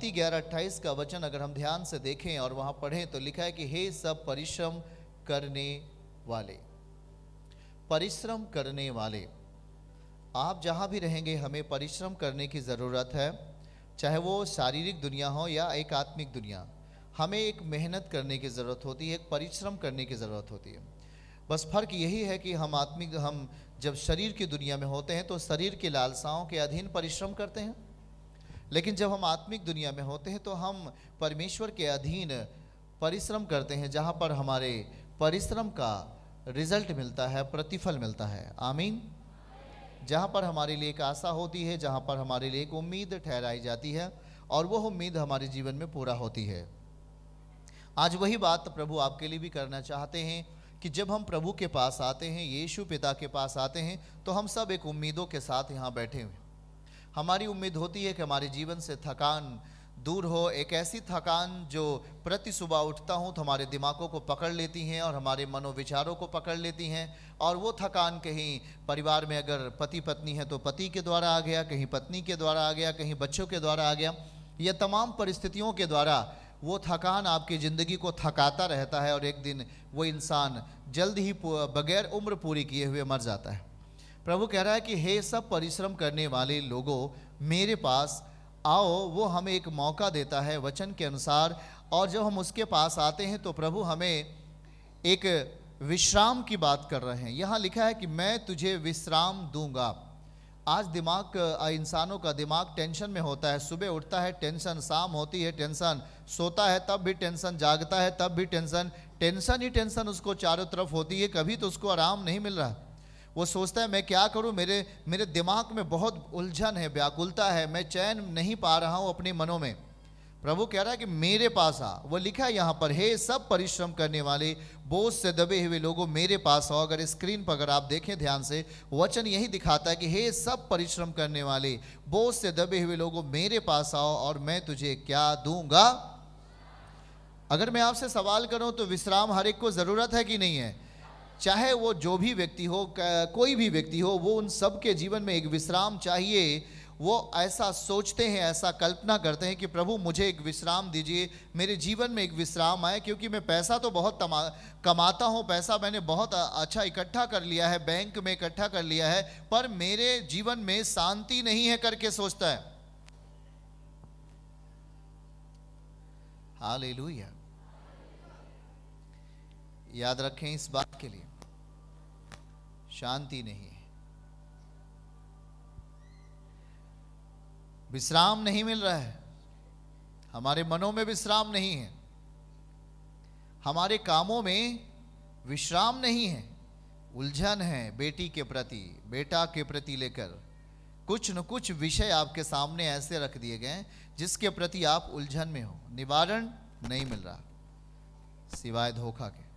मत्ती ग्यारह अट्ठाईस का वचन अगर हम ध्यान से देखें और वहां पढ़ें तो लिखा है कि हे सब परिश्रम करने वाले परिश्रम करने वाले आप जहां भी रहेंगे हमें परिश्रम करने की ज़रूरत है चाहे वो शारीरिक दुनिया हो या एक आत्मिक दुनिया हमें एक मेहनत करने की ज़रूरत होती है एक परिश्रम करने की ज़रूरत होती है बस फर्क यही है कि हम आत्मिक हम जब शरीर की दुनिया में होते हैं तो शरीर की लालसाओं के अधीन परिश्रम करते हैं लेकिन जब हम आत्मिक दुनिया में होते हैं तो हम परमेश्वर के अधीन परिश्रम करते हैं जहाँ पर हमारे परिश्रम का रिजल्ट मिलता है प्रतिफल मिलता है आमीन जहाँ पर हमारे लिए एक आशा होती है जहाँ पर हमारे लिए एक उम्मीद ठहराई जाती है और वह उम्मीद हमारे जीवन में पूरा होती है आज वही बात प्रभु आपके लिए भी करना चाहते हैं कि जब हम प्रभु के पास आते हैं यीशु पिता के पास आते हैं तो हम सब एक उम्मीदों के साथ यहाँ बैठे हुए हमारी उम्मीद होती है कि हमारे जीवन से थकान दूर हो एक ऐसी थकान जो प्रति सुबह उठता हूँ तो हमारे दिमागों को पकड़ लेती हैं और हमारे मनोविचारों को पकड़ लेती हैं और वो थकान कहीं परिवार में अगर पति पत्नी है तो पति के द्वारा आ गया कहीं पत्नी के द्वारा आ गया कहीं बच्चों के द्वारा आ गया यह तमाम परिस्थितियों के द्वारा वो थकान आपकी ज़िंदगी को थकाता रहता है और एक दिन वो इंसान जल्द ही बगैर उम्र पूरी किए हुए मर जाता है प्रभु कह रहा है कि हे सब परिश्रम करने वाले लोगों मेरे पास आओ वो हमें एक मौका देता है वचन के अनुसार और जब हम उसके पास आते हैं तो प्रभु हमें एक विश्राम की बात कर रहे हैं यहाँ लिखा है कि मैं तुझे विश्राम दूंगा आज दिमाग इंसानों का दिमाग टेंशन में होता है सुबह उठता है टेंशन शाम होती है टेंशन सोता है तब भी टेंशन जागता है तब भी टेंशन टेंशन ही टेंशन उसको चारों तरफ होती है कभी तो उसको आराम नहीं मिल रहा वो सोचता है मैं क्या करूं मेरे मेरे दिमाग में बहुत उलझन है व्याकुलता है मैं चैन नहीं पा रहा हूं अपने मनों में प्रभु कह रहा है कि मेरे पास आ वो लिखा है यहाँ पर हे सब परिश्रम करने वाले बोझ से दबे हुए लोगों मेरे पास आओ अगर स्क्रीन पर अगर आप देखें ध्यान से वचन यही दिखाता है कि हे सब परिश्रम करने वाले बोझ से दबे हुए लोगों मेरे पास आओ और मैं तुझे क्या दूंगा अगर मैं आपसे सवाल करूं तो विश्राम हर एक को ज़रूरत है कि नहीं है चाहे वो जो भी व्यक्ति हो कोई भी व्यक्ति हो वो उन सब के जीवन में एक विश्राम चाहिए वो ऐसा सोचते हैं ऐसा कल्पना करते हैं कि प्रभु मुझे एक विश्राम दीजिए मेरे जीवन में एक विश्राम आए क्योंकि मैं पैसा तो बहुत तमा कमाता हूँ पैसा मैंने बहुत अच्छा इकट्ठा कर लिया है बैंक में इकट्ठा कर लिया है पर मेरे जीवन में शांति नहीं है करके सोचता है हाल याद रखें इस बात के लिए शांति नहीं है विश्राम नहीं मिल रहा है हमारे मनों में विश्राम नहीं है हमारे कामों में विश्राम नहीं है उलझन है बेटी के प्रति बेटा के प्रति लेकर कुछ न कुछ विषय आपके सामने ऐसे रख दिए गए हैं जिसके प्रति आप उलझन में हो निवारण नहीं मिल रहा सिवाय धोखा के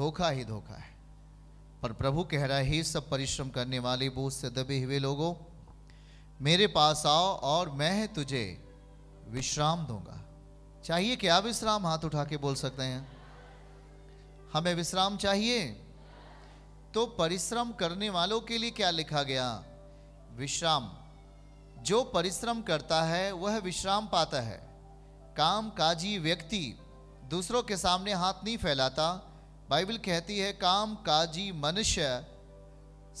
धोखा ही धोखा है पर प्रभु कह रहा है सब परिश्रम करने वाले बोझ से दबे हुए लोगों मेरे पास आओ और मैं तुझे विश्राम दूंगा चाहिए क्या विश्राम हाथ उठा के बोल सकते हैं हमें विश्राम चाहिए तो परिश्रम करने वालों के लिए क्या लिखा गया विश्राम जो परिश्रम करता है वह विश्राम पाता है काम काजी व्यक्ति दूसरों के सामने हाथ नहीं फैलाता बाइबल कहती है काम काजी मनुष्य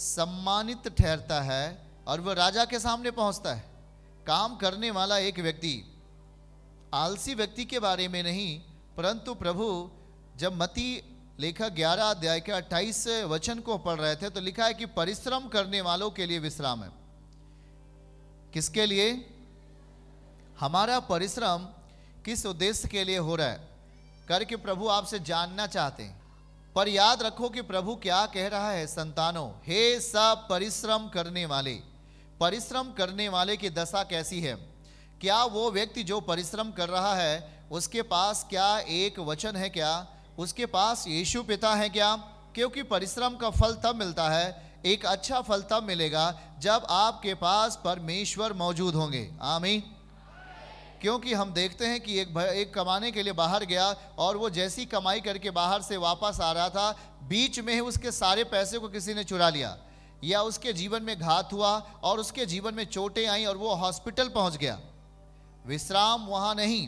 सम्मानित ठहरता है और वह राजा के सामने पहुंचता है काम करने वाला एक व्यक्ति आलसी व्यक्ति के बारे में नहीं परंतु प्रभु जब मती लेखा ग्यारह अध्याय के अट्ठाईस वचन को पढ़ रहे थे तो लिखा है कि परिश्रम करने वालों के लिए विश्राम है किसके लिए हमारा परिश्रम किस उद्देश्य के लिए हो रहा है करके प्रभु आपसे जानना चाहते हैं पर याद रखो कि प्रभु क्या कह रहा है संतानों हे सब परिश्रम करने वाले परिश्रम करने वाले की दशा कैसी है क्या वो व्यक्ति जो परिश्रम कर रहा है उसके पास क्या एक वचन है क्या उसके पास यीशु पिता है क्या क्योंकि परिश्रम का फल तब मिलता है एक अच्छा फल तब मिलेगा जब आपके पास परमेश्वर मौजूद होंगे आमीन क्योंकि हम देखते हैं कि एक एक कमाने के लिए बाहर गया और वो जैसी कमाई करके बाहर से वापस आ रहा था बीच में ही उसके सारे पैसे को किसी ने चुरा लिया या उसके जीवन में घात हुआ और उसके जीवन में चोटें आई और वो हॉस्पिटल पहुंच गया विश्राम वहाँ नहीं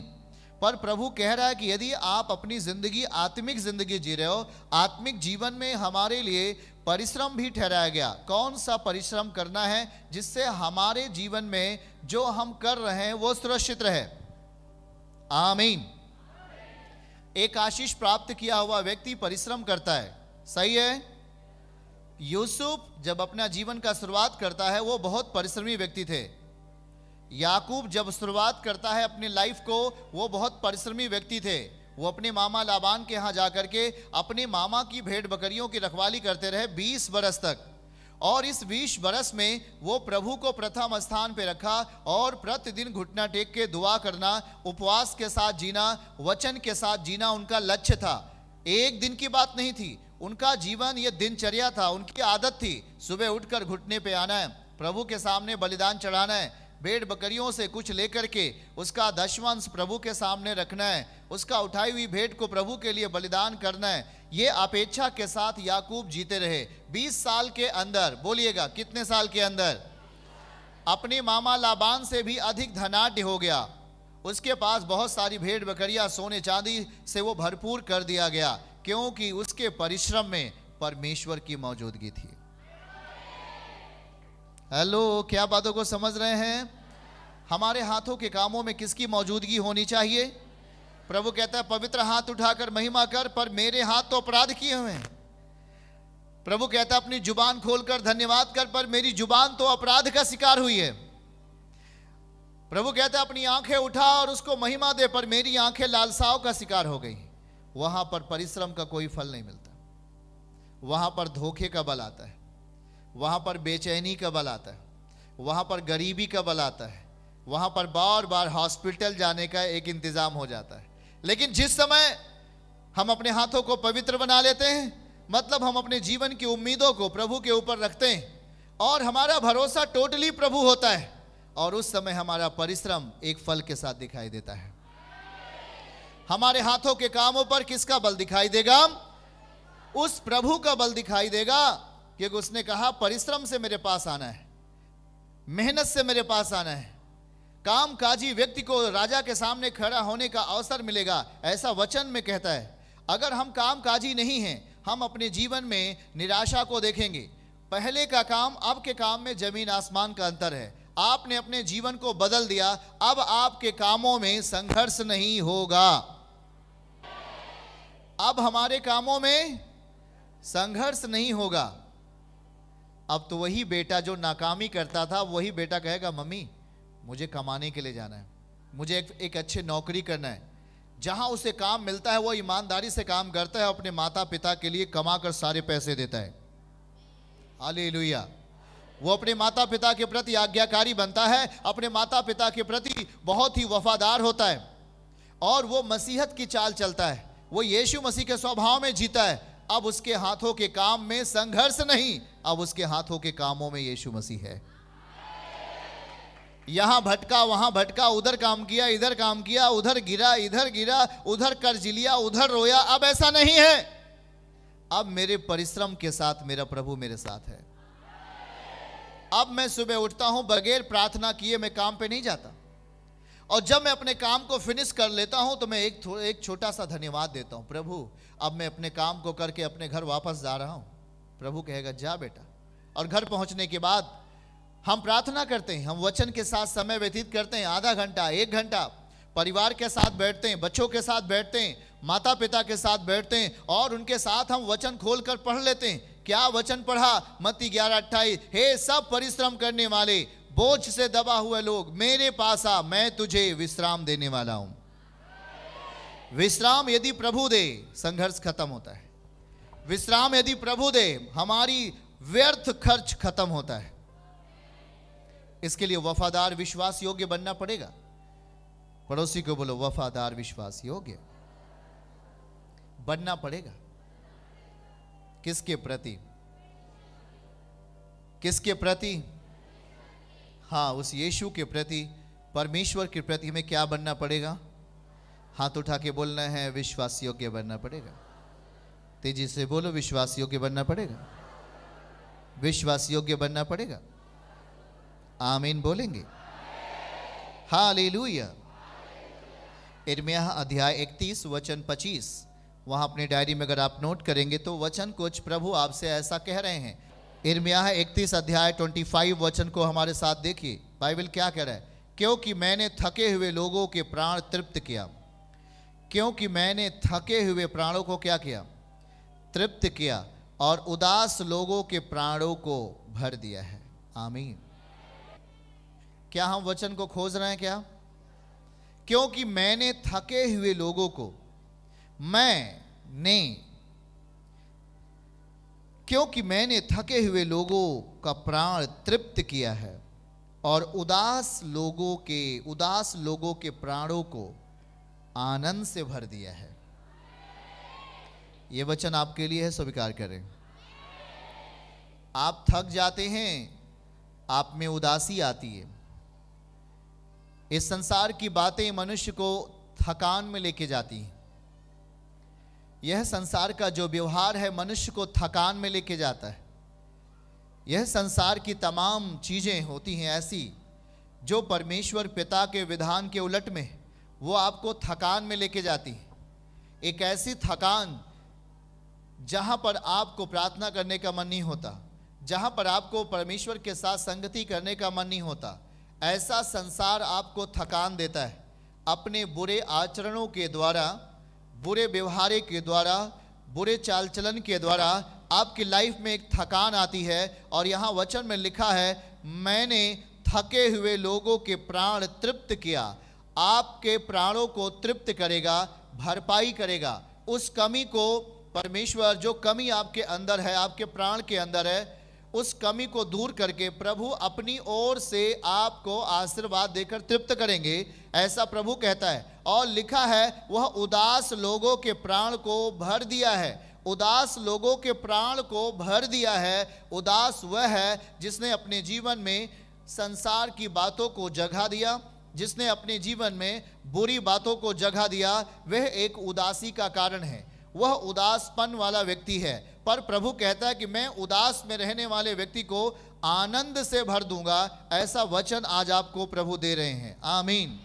पर प्रभु कह रहा है कि यदि आप अपनी जिंदगी आत्मिक जिंदगी जी रहे हो आत्मिक जीवन में हमारे लिए परिश्रम भी ठहराया गया कौन सा परिश्रम करना है जिससे हमारे जीवन में जो हम कर रहे हैं वो सुरक्षित रहे आमीन एक आशीष प्राप्त किया हुआ व्यक्ति परिश्रम करता है सही है यूसुफ जब अपना जीवन का शुरुआत करता है वो बहुत परिश्रमी व्यक्ति थे याकूब जब शुरुआत करता है अपनी लाइफ को वो बहुत परिश्रमी व्यक्ति थे वो अपने मामा लाबान के यहाँ जा कर के अपने मामा की भेड़ बकरियों की रखवाली करते रहे 20 बरस तक और इस 20 बरस में वो प्रभु को प्रथम स्थान पे रखा और प्रतिदिन घुटना टेक के दुआ करना उपवास के साथ जीना वचन के साथ जीना उनका लक्ष्य था एक दिन की बात नहीं थी उनका जीवन ये दिनचर्या था उनकी आदत थी सुबह उठकर घुटने पे आना है प्रभु के सामने बलिदान चढ़ाना है भेड़ बकरियों से कुछ लेकर के उसका दशवंश प्रभु के सामने रखना है उसका उठाई हुई भेंट को प्रभु के लिए बलिदान करना है ये अपेक्षा के साथ याकूब जीते रहे 20 साल के अंदर बोलिएगा कितने साल के अंदर अपने मामा लाबान से भी अधिक धनाढ़ हो गया उसके पास बहुत सारी भेड़ बकरियां सोने चांदी से वो भरपूर कर दिया गया क्योंकि उसके परिश्रम में परमेश्वर की मौजूदगी थी हेलो क्या बातों को समझ रहे हैं हमारे हाथों के कामों में किसकी मौजूदगी होनी चाहिए प्रभु कहता है पवित्र हाथ उठाकर महिमा कर पर मेरे हाथ तो अपराध किए हुए हैं प्रभु कहता है अपनी जुबान खोलकर धन्यवाद कर पर मेरी जुबान तो अपराध का शिकार हुई है प्रभु कहता है अपनी आंखें उठा और उसको महिमा दे पर मेरी आंखें लालसाव का शिकार हो गई वहां पर परिश्रम का कोई फल नहीं मिलता वहां पर धोखे का बल आता है वहाँ पर बेचैनी का बल आता है वहाँ पर गरीबी का बल आता है वहाँ पर बार बार हॉस्पिटल जाने का एक इंतज़ाम हो जाता है लेकिन जिस समय हम अपने हाथों को पवित्र बना लेते हैं मतलब हम अपने जीवन की उम्मीदों को प्रभु के ऊपर रखते हैं और हमारा भरोसा टोटली प्रभु होता है और उस समय हमारा परिश्रम एक फल के साथ दिखाई देता है हमारे हाथों के कामों पर किसका बल दिखाई देगा उस प्रभु का बल दिखाई देगा क्योंकि उसने कहा परिश्रम से मेरे पास आना है मेहनत से मेरे पास आना है काम काजी व्यक्ति को राजा के सामने खड़ा होने का अवसर मिलेगा ऐसा वचन में कहता है अगर हम काम काजी नहीं हैं हम अपने जीवन में निराशा को देखेंगे पहले का काम अब के काम में जमीन आसमान का अंतर है आपने अपने जीवन को बदल दिया अब आपके कामों में संघर्ष नहीं होगा अब हमारे कामों में संघर्ष नहीं होगा अब तो वही बेटा जो नाकामी करता था वही बेटा कहेगा मम्मी मुझे कमाने के लिए जाना है मुझे एक, एक अच्छे नौकरी करना है जहां उसे काम मिलता है वो ईमानदारी से काम करता है अपने माता पिता के लिए कमा कर सारे पैसे देता है लुया वो अपने माता पिता के प्रति आज्ञाकारी बनता है अपने माता पिता के प्रति बहुत ही वफादार होता है और वो मसीहत की चाल चलता है वो यीशु मसीह के स्वभाव में जीता है अब उसके हाथों के काम में संघर्ष नहीं अब उसके हाथों के कामों में यीशु मसीह है यहां भटका वहां भटका उधर काम किया इधर काम किया उधर गिरा इधर गिरा उधर कर्ज लिया उधर रोया अब ऐसा नहीं है अब मेरे परिश्रम के साथ मेरा प्रभु मेरे साथ है अब मैं सुबह उठता हूं बगैर प्रार्थना किए मैं काम पे नहीं जाता और जब मैं अपने काम को फिनिश कर लेता हूं तो मैं एक एक छोटा सा धन्यवाद देता हूं प्रभु अब मैं अपने काम को करके अपने घर वापस जा रहा हूं प्रभु कहेगा जा बेटा और घर पहुंचने के बाद हम प्रार्थना करते हैं हम वचन के साथ समय व्यतीत करते हैं आधा घंटा एक घंटा परिवार के साथ बैठते हैं बच्चों के साथ बैठते हैं माता पिता के साथ बैठते हैं और उनके साथ हम वचन खोल कर पढ़ लेते हैं क्या वचन पढ़ा मती ग्यारह अट्ठाईस हे सब परिश्रम करने वाले बोझ से दबा हुए लोग मेरे पास आ मैं तुझे विश्राम देने वाला हूं विश्राम यदि प्रभु दे संघर्ष खत्म होता है विश्राम यदि प्रभु दे हमारी व्यर्थ खर्च खत्म होता है इसके लिए वफादार विश्वास योग्य बनना पड़ेगा पड़ोसी को बोलो वफादार विश्वास योग्य बनना पड़ेगा किसके प्रति किसके प्रति हाँ उस यीशु के प्रति परमेश्वर के प्रति हमें क्या बनना पड़ेगा हाथ उठा के बोलना है विश्वास योग्य बनना पड़ेगा तेजी से बोलो विश्वास योग्य बनना पड़ेगा विश्वास योग्य बनना पड़ेगा आमीन बोलेंगे हाली लुया इर्मिया अध्याय 31 वचन 25 वहां अपनी डायरी में अगर आप नोट करेंगे तो वचन कुछ प्रभु आपसे ऐसा कह रहे हैं इर्मिया 31 अध्याय ट्वेंटी फाइव वचन को हमारे साथ देखिए बाइबल क्या कह रहा है क्योंकि मैंने थके हुए लोगों के प्राण तृप्त किया क्योंकि मैंने थके हुए प्राणों को क्या किया तृप्त किया और उदास लोगों के प्राणों को भर दिया है आमीन क्या हम वचन को खोज रहे हैं क्या क्योंकि मैंने थके हुए लोगों को मैं ने क्योंकि मैंने थके हुए लोगों का प्राण तृप्त किया है और उदास लोगों के उदास लोगों के प्राणों को आनंद से भर दिया है ये वचन आपके लिए है स्वीकार करें आप थक जाते हैं आप में उदासी आती है इस संसार की बातें मनुष्य को थकान में लेके जाती हैं यह संसार का जो व्यवहार है मनुष्य को थकान में लेके जाता है यह संसार की तमाम चीज़ें होती हैं ऐसी जो परमेश्वर पिता के विधान के उलट में वो आपको थकान में लेके जाती है एक ऐसी थकान जहाँ पर आपको प्रार्थना करने का मन नहीं होता जहाँ पर आपको परमेश्वर के साथ संगति करने का मन नहीं होता ऐसा संसार आपको थकान देता है अपने बुरे आचरणों के द्वारा बुरे व्यवहारे के द्वारा बुरे चाल चलन के द्वारा आपकी लाइफ में एक थकान आती है और यहाँ वचन में लिखा है मैंने थके हुए लोगों के प्राण तृप्त किया आपके प्राणों को तृप्त करेगा भरपाई करेगा उस कमी को परमेश्वर जो कमी आपके अंदर है आपके प्राण के अंदर है उस कमी को दूर करके प्रभु अपनी ओर से आपको आशीर्वाद देकर तृप्त करेंगे ऐसा प्रभु कहता है और लिखा है वह उदास लोगों के प्राण को भर दिया है उदास लोगों के प्राण को भर दिया है उदास वह है जिसने अपने जीवन में संसार की बातों को जगह दिया जिसने अपने जीवन में बुरी बातों को जगह दिया वह एक उदासी का कारण है वह उदासपन वाला व्यक्ति है पर प्रभु कहता है कि मैं उदास में रहने वाले व्यक्ति को आनंद से भर दूंगा ऐसा वचन आज आपको प्रभु दे रहे हैं आमीन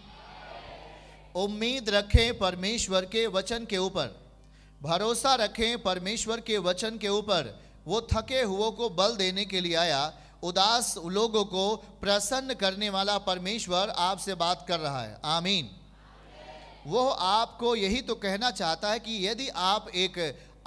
उम्मीद रखें परमेश्वर के वचन के ऊपर भरोसा रखें परमेश्वर के वचन के ऊपर वो थके हुओं को बल देने के लिए आया उदास लोगों को प्रसन्न करने वाला परमेश्वर आपसे बात कर रहा है आमीन वह आपको यही तो कहना चाहता है कि यदि आप एक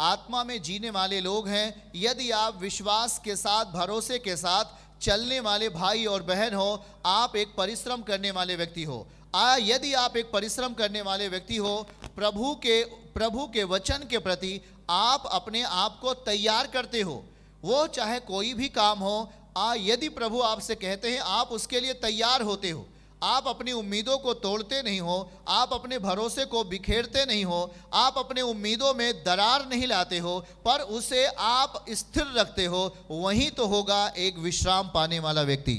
आत्मा में जीने वाले लोग हैं यदि आप विश्वास के साथ भरोसे के साथ चलने वाले भाई और बहन हो आप एक परिश्रम करने वाले व्यक्ति हो आ यदि आप एक परिश्रम करने वाले व्यक्ति हो प्रभु के प्रभु के वचन के प्रति आप अपने आप को तैयार करते हो वो चाहे कोई भी काम हो आ यदि प्रभु आपसे कहते हैं आप उसके लिए तैयार होते हो आप अपनी उम्मीदों को तोड़ते नहीं हो आप अपने भरोसे को बिखेरते नहीं हो आप अपने उम्मीदों में दरार नहीं लाते हो पर उसे आप स्थिर रखते हो वहीं तो होगा एक विश्राम पाने वाला व्यक्ति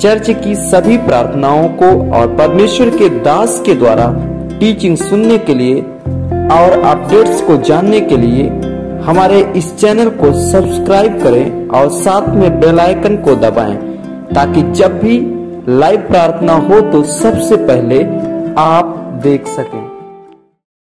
चर्च की सभी प्रार्थनाओं को और परमेश्वर के दास के द्वारा टीचिंग सुनने के लिए और अपडेट्स को जानने के लिए हमारे इस चैनल को सब्सक्राइब करें और साथ में बेल आइकन को दबाएं ताकि जब भी लाइव प्रार्थना हो तो सबसे पहले आप देख सकें